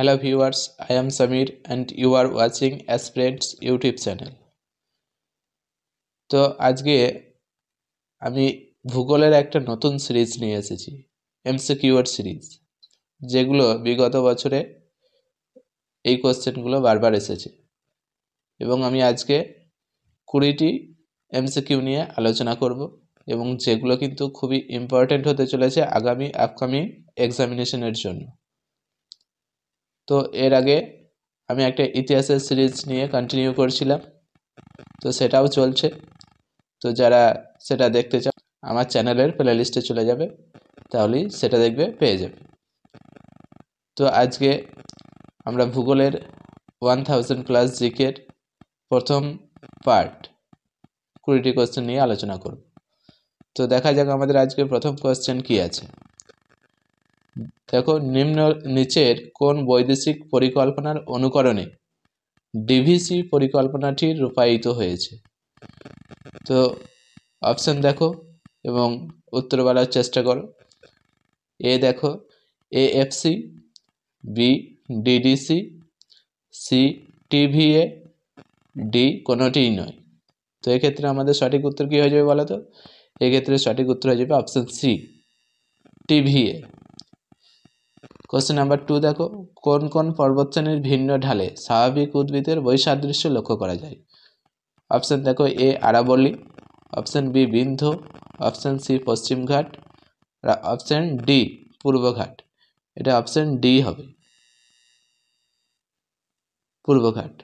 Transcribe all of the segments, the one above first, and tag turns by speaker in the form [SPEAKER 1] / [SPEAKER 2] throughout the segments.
[SPEAKER 1] Hello viewers, I am Samir and you are watching Aspirants YouTube channel. তো আজকে আমি ভূগোলের একটা নতুন সিরিজ নিয়ে এসেছি এমসিকিউর সিরিজ যেগুলো বিগত বছরে এই কোশ্চেনগুলো বারবার এসেছে এবং আমি আজকে কুড়িটি এমসিকিউ নিয়ে আলোচনা করব এবং যেগুলো কিন্তু খুবই ইম্পর্ট্যান্ট হতে চলেছে আগামী আপকামিং এক্সামিনেশনের জন্য তো এর আগে আমি একটা ইতিহাসের সিরিজ নিয়ে কন্টিনিউ করছিলাম তো সেটাও চলছে তো যারা সেটা দেখতে চান আমার চ্যানেলের প্লে লিস্টে চলে যাবে তাহলেই সেটা দেখবে পেয়ে যাবে তো আজকে আমরা ভূগোলের ওয়ান থাউজেন্ড প্লাস জিকের প্রথম পার্ট কুড়িটি কোশ্চেন নিয়ে আলোচনা করব তো দেখা যাক আমাদের আজকে প্রথম কোশ্চেন কি আছে দেখো নিম্ন নিচের কোন বৈদেশিক পরিকল্পনার অনুকরণে ডিভিসি পরিকল্পনাটি রূপায়িত হয়েছে তো অপশান দেখো এবং উত্তর বলার চেষ্টা করো এ দেখো A AFC B DDC C TVA D কোনোটিই নয় তো এক্ষেত্রে আমাদের সঠিক উত্তর কী হয়ে যাবে বলো তো এক্ষেত্রে সঠিক উত্তর হয়ে যাবে option C TVA question number two দেখো কোন কোন পর্বতশ্রেণীর ভিন্ন ঢালে স্বাভাবিক উদ্ভিদের বৈসাদৃশ্য লক্ষ্য করা যায় অপশান দেখো এ আরাবলি option B Vindhya option C পশ্চিমঘাট অপশান ডি পূর্বঘাট এটা অপশান ডি হবে পূর্বঘাট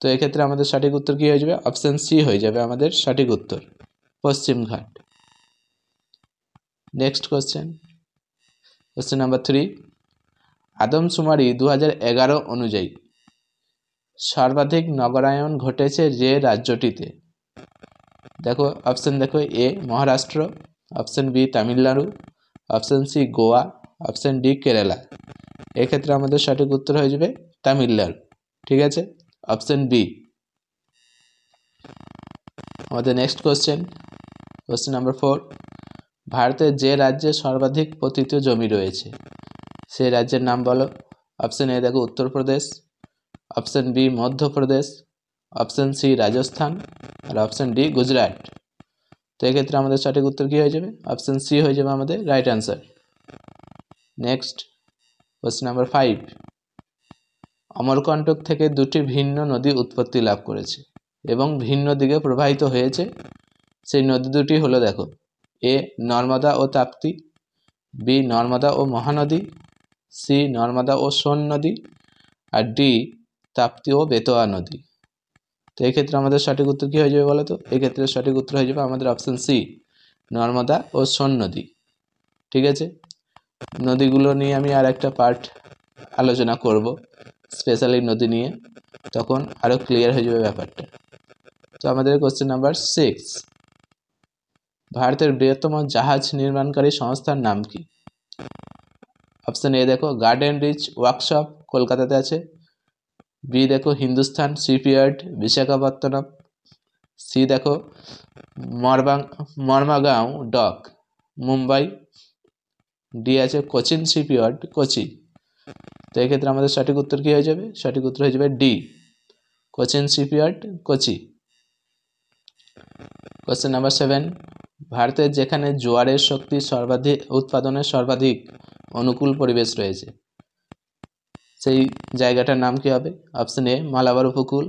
[SPEAKER 1] তো এক্ষেত্রে আমাদের সঠিক উত্তর কী হয়ে যাবে অপশান সি হয়ে যাবে আমাদের সঠিক উত্তর পশ্চিমঘাট next question question number three আদমশুমারি দু এগারো অনুযায়ী সর্বাধিক নগরায়ন ঘটেছে যে রাজ্যটিতে দেখো অপশান দেখো A Maharashtra option B Tamil Nadu option C Goa option D Kerala এক্ষেত্রে আমাদের সঠিক উত্তর হয়ে যাবে তামিলনাড়ু ঠিক আছে অপশান বি আমাদের next question question number four ভারতের যে রাজ্যে সর্বাধিক পতিত জমি রয়েছে সেই রাজ্যের নাম বলো অপশান এ দেখো Uttar Pradesh option B Madhya Pradesh option C Rajasthan আর অপশান ডি গুজরাট তো এক্ষেত্রে আমাদের সঠিক উত্তর কী হয়ে যাবে অপশান সি হয়ে যাবে আমাদের right answer next question number five Amarkantak থেকে দুটি ভিন্ন নদী উৎপত্তি লাভ করেছে এবং ভিন্ন দিকে প্রবাহিত হয়েছে সেই নদী দুটি হলো দেখো এ নর্মদা ও তাপ্তি বি নর্মদা ও মহানদী সি নর্মদা ও সোন নদী আর ডি তাপ্তি ও বেতোয়া নদী তো এক্ষেত্রে আমাদের সঠিক উত্তর কী হয়ে যাবে বলো তো এক্ষেত্রে সঠিক উত্তর হয়ে যাবে আমাদের অপশান সি নর্মদা ও সোন নদী ঠিক আছে নদীগুলো নিয়ে আমি আর একটা পার্ট আলোচনা করব স্পেশালি নদী নিয়ে তখন আরও ক্লিয়ার হয়ে যাবে ব্যাপারটা তো আমাদের কোশ্চেন নাম্বার সিক্স ভারতের বৃহত্তম জাহাজ নির্মাণকারী সংস্থার নাম কি অপশান এ দেখো গার্ডেন রিচ ওয়ার্কশপ কলকাতাতে আছে বি দেখো হিন্দুস্থান শিপইয়ার্ড বিশাখাপত্তনম সি দেখো মরবাং মর্মাগাঁও ডক মুম্বাই ডি আছে কোচিন শিপইয়ার্ড কোচি তো এক্ষেত্রে আমাদের সঠিক উত্তর কী হয়ে যাবে সঠিক উত্তর হয়ে যাবে D Cochin shipyard Kochi question number seven ভারতের যেখানে জোয়ারের শক্তি সর্বাধিক উৎপাদনের সর্বাধিক অনুকূল পরিবেশ রয়েছে সেই জায়গাটার নাম কী হবে অপশান এ মালাবার উপকূল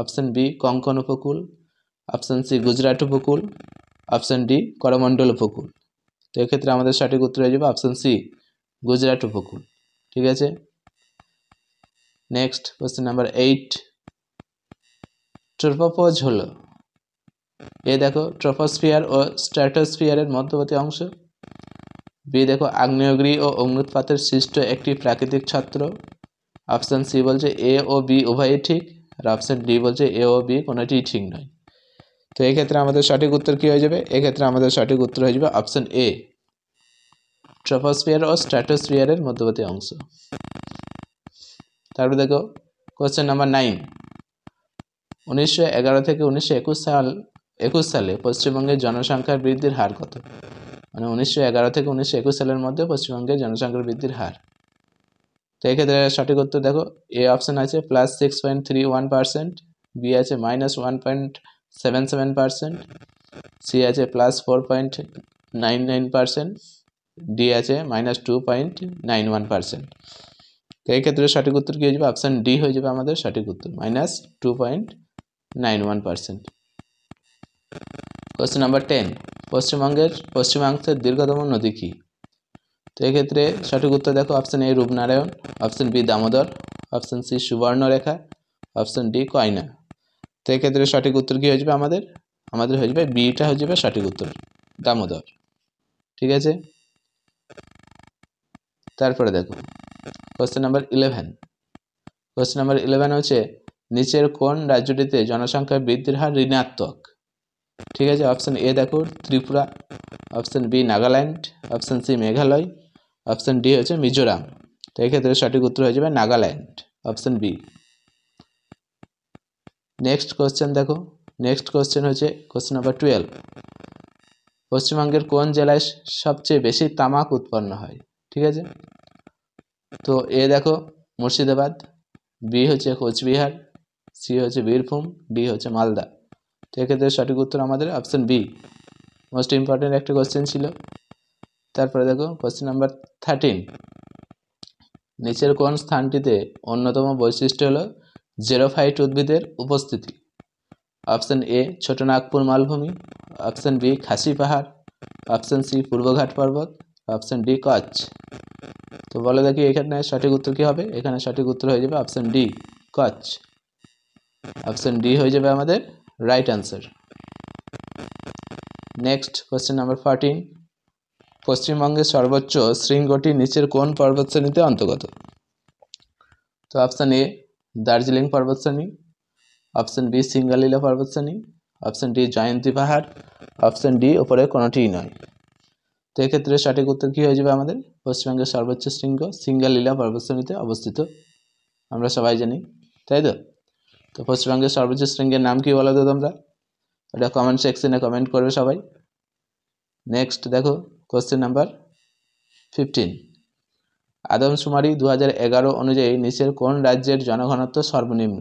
[SPEAKER 1] অপশান বি কঙ্কন উপকূল অপশান সি গুজরাট উপকূল অপশান ডি করমণ্ডল উপকূল তো এক্ষেত্রে আমাদের সঠিক উত্তর হয়ে যাবে অপশান সি গুজরাট উপকূল ঠিক আছে next question number eight tropopause হলো এ দেখো ট্রোপোস্ফিয়ার ও স্ট্র্যাটোস্ফিয়ারের মধ্যবর্তী অংশ বি দেখো আগ্নেয়গিরি ও অগ্নুৎপাতের সৃষ্ট একটি প্রাকৃতিক ছাত্র অপশান সি বলছে এ ও বি উভয়ই ঠিক আর অপশান ডি বলছে এ ও বি কোনোটি ঠিক নয় তো এক্ষেত্রে আমাদের সঠিক উত্তর কী হয়ে যাবে এক্ষেত্রে আমাদের সঠিক উত্তর হয়ে যাবে অপশান এ ট্রপোস্ফিয়ার ও স্ট্র্যাটোস্ফিয়ারের মধ্যবর্তী অংশ তারপরে দেখো কোয়েশ্চেন নাম্বার নাইন উনিশশো থেকে উনিশশো সাল একুশ সালে পশ্চিমবঙ্গের জনসংখ্যার বৃদ্ধির হার কত মানে উনিশশো থেকে উনিশশো সালের মধ্যে পশ্চিমবঙ্গের জনসংখ্যার বৃদ্ধির হার তো এক্ষেত্রে সঠিক উত্তর দেখো এ অপশান আছে plus six point three one percent B আছে minus one point seven seven percent C আছে plus four point nine nine percent D আছে minus two point nine one percent তো এই ক্ষেত্রে সঠিক উত্তর কী হয়ে যাবে অপশান ডি হয়ে যাবে আমাদের সঠিক উত্তর minus two point nine one percent question number ten পশ্চিমবঙ্গের পশ্চিমাংশের দীর্ঘতম নদী কী তো এক্ষেত্রে সঠিক উত্তর দেখো option A Rupnarayan option B Damodar option C Subarnarekha option D Koyna তো এক্ষেত্রে সঠিক উত্তর কী হয়ে যাবে আমাদের আমাদের হয়ে যাবে বিটা হয়ে যাবে সঠিক উত্তর দামোদর ঠিক আছে তারপরে দেখো question number eleven question number eleven হচ্ছে নিচের কোন রাজ্যটিতে জনসংখ্যা বৃদ্ধির হার ঋণাত্মক ঠিক আছে অপশান এ দেখো Tripura option B Nagaland option C Meghalaya option D হচ্ছে মিজোরাম তো এক্ষেত্রে সঠিক উত্তর হয়ে যাবে Nagaland option B next question দেখো নেক্সট কোশ্চেন হচ্ছে কোশ্চেন নাম্বার টুয়েলভ পশ্চিমবঙ্গের কোন জেলায় সবচেয়ে বেশি তামাক উৎপন্ন হয় ঠিক আছে তো এ দেখো মুর্শিদাবাদ বি হচ্ছে কোচবিহার সি হচ্ছে বীরভূম ডি হচ্ছে মালদা তো এক্ষেত্রে সঠিক উত্তর আমাদের অপশান বি মোস্ট ইম্পর্টেন্ট একটা কোয়েশ্চেন ছিল তারপরে দেখো কোয়েশ্চেন নাম্বার থার্টিন নিচের কোন স্থানটিতে অন্যতম বৈশিষ্ট্য হলো জেরোফাইট উদ্ভিদের উপস্থিতি অপশান এ ছোট নাগপুর মালভূমি অপশান বি খাসি পাহাড় অপশান সি পূর্বঘাট পর্বত অপশান ডি কচ্ছ তো বলে দেখি এখানে সঠিক উত্তর কী হবে এখানে সঠিক উত্তর হয়ে যাবে option D Kutch option D হয়ে যাবে আমাদের right answer next question number fourteen পশ্চিমবঙ্গের সর্বোচ্চ শৃঙ্গটি নিচের কোন পর্বতশ্রেণীতে অন্তর্গত তো অপশান এ দার্জিলিং পর্বতশ্রেণী অপশান বি সিঙ্গালীলা পর্বতশ্রেণী অপশান ডি জয়ন্তী পাহাড় অপশান ডি ওপরে কোনোটিই নয় তো এক্ষেত্রে সঠিক উত্তর কী হয়ে যাবে আমাদের পশ্চিমবঙ্গের সর্বোচ্চ শৃঙ্গ সিঙ্গালীলা পর্বতশ্রেণীতে অবস্থিত আমরা সবাই জানি তাই তো তো পশ্চিমবঙ্গের সর্বশেষ শৃঙ্গের নাম কি বলো তো তোমরা ওটা কমেন্ট সেকশনে কমেন্ট করবে সবাই নেক্সট দেখো কোশ্চেন নাম্বার ফিফটিন আদমশুমারি দু হাজার এগারো অনুযায়ী নিচের কোন রাজ্যের জনঘনত্ব সর্বনিম্ন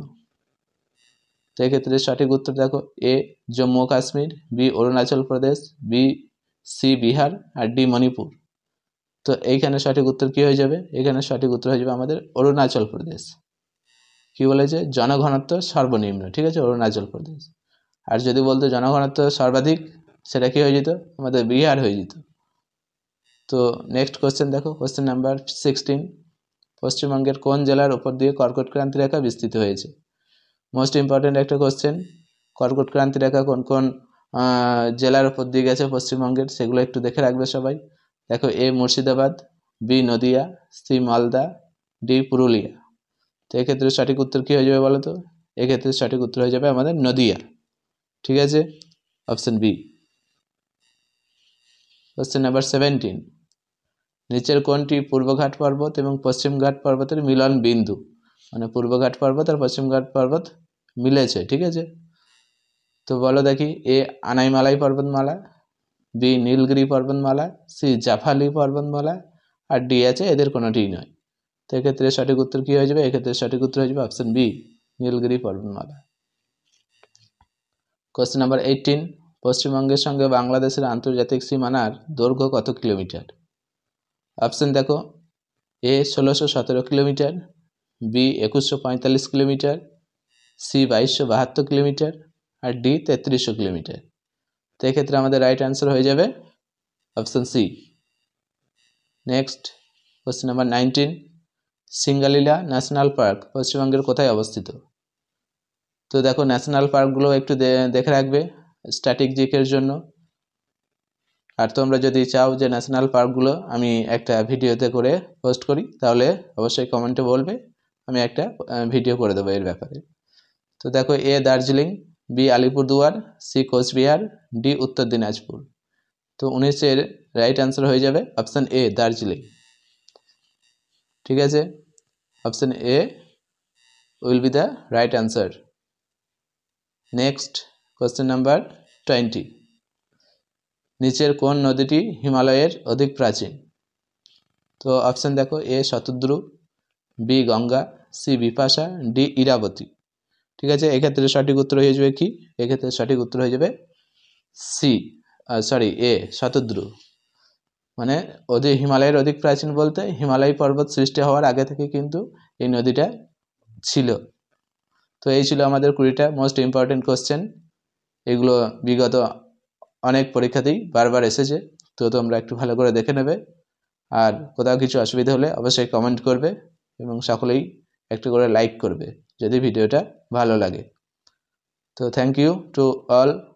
[SPEAKER 1] সেক্ষেত্রে সঠিক উত্তর দেখো A Jammu Kashmir B Arunachal Pradesh B C Bihar আর ডি মণিপুর তো এইখানে সঠিক উত্তর কী হয়ে যাবে এখানে সঠিক উত্তর হয়ে যাবে আমাদের অরুণাচল প্রদেশ কি বলেছে জনঘনত্ব সর্বনিম্ন ঠিক আছে অরুণাচল প্রদেশ আর যদি বলতো জনঘনত্ব সর্বাধিক সেটা কি হয়ে যেত আমাদের বিহার হয়ে যেত তো নেক্সট কোশ্চেন দেখো কোশ্চেন নাম্বার সিক্সটিন পশ্চিমবঙ্গের কোন জেলার ওপর দিয়ে কর্কট ক্রান্তি রেখা বিস্তৃত হয়েছে মোস্ট ইম্পর্ট্যান্ট একটা কোশ্চেন কর্কট ক্রান্তি রেখা কোন কোন জেলার ওপর দিয়ে গেছে পশ্চিমবঙ্গের সেগুলো একটু দেখে রাখবে সবাই দেখো A Murshidabad B Nadia C Malda D Purulia তো এক্ষেত্রে সঠিক উত্তর কী হয়ে যাবে বলো তো এক্ষেত্রে সঠিক উত্তর হয়ে যাবে আমাদের নদিয়া ঠিক আছে option B question number seventeen নিচের কোনটি পূর্বঘাট পর্বত এবং পশ্চিমঘাট পর্বতের মিলন বিন্দু মানে পূর্বঘাট পর্বত আর পশ্চিমঘাট পর্বত মিলেছে ঠিক আছে তো বলো দেখি এ আনাইমালাই পর্বতমালা বি নীলগিরি পর্বতমালা সি জাফালি পর্বতমালা আর ডি আছে এদের কোনোটিই নয় তো এক্ষেত্রে সঠিক উত্তর কী হয়ে যাবে এক্ষেত্রে সঠিক উত্তর হয়ে যাবে অপশান বি নীলগিরি পর্বতমালা কোশ্চেন নাম্বার এইটিন পশ্চিমবঙ্গের সঙ্গে বাংলাদেশের আন্তর্জাতিক সীমানার দৈর্ঘ্য কত কিলোমিটার অপশান দেখো এ ষোলোশো সতেরো কিলোমিটার বি একুশশো পঁয়তাল্লিশ কিলোমিটার সি বাইশশো বাহাত্তর কিলোমিটার আর ডি তেত্রিশশো কিলোমিটার তো এক্ষেত্রে আমাদের রাইট অ্যান্সার হয়ে যাবে option C next question number nineteen Singalila national park পশ্চিমবঙ্গের কোথায় অবস্থিত তো দেখো ন্যাশনাল পার্কগুলো একটু দেখে রাখবে স্ট্যাটিক জিকের জন্য আর তোমরা যদি চাও যে ন্যাশনাল পার্কগুলো আমি একটা ভিডিওতে করে পোস্ট করি তাহলে অবশ্যই কমেন্টে বলবে আমি একটা ভিডিও করে দেবো এর ব্যাপারে তো দেখো A Darjeeling B Alipurduar C Cooch Behar D Uttar Dinajpur তো উনিশের রাইট অ্যান্সার হয়ে যাবে অপশান এ দার্জিলিং ঠিক আছে option A will be the right answer next question number twenty নিচের কোন নদীটি হিমালয়ের অধিক প্রাচীন তো অপশান দেখো A Shatadru B Ganga C Bipasha D Irawati ঠিক আছে এক্ষেত্রে সঠিক উত্তর হয়ে যাবে কি এক্ষেত্রে সঠিক উত্তর হয়ে যাবে সি সরি এ শতদ্রু মানে অধিক হিমালয়ের অধিক প্রাচীন বলতে হিমালয় পর্বত সৃষ্টি হওয়ার আগে থেকে কিন্তু এই নদীটা ছিল তো এই ছিল আমাদের কুড়িটা মোস্ট ইম্পর্টেন্ট কোশ্চেন এগুলো বিগত অনেক পরীক্ষাতেই বারবার এসেছে তো তোমরা একটু ভালো করে দেখে নেবে আর কোথাও কিছু অসুবিধা হলে অবশ্যই কমেন্ট করবে এবং সকলেই একটু করে লাইক করবে যদি ভিডিওটা ভালো লাগে তো থ্যাংক ইউ টু অল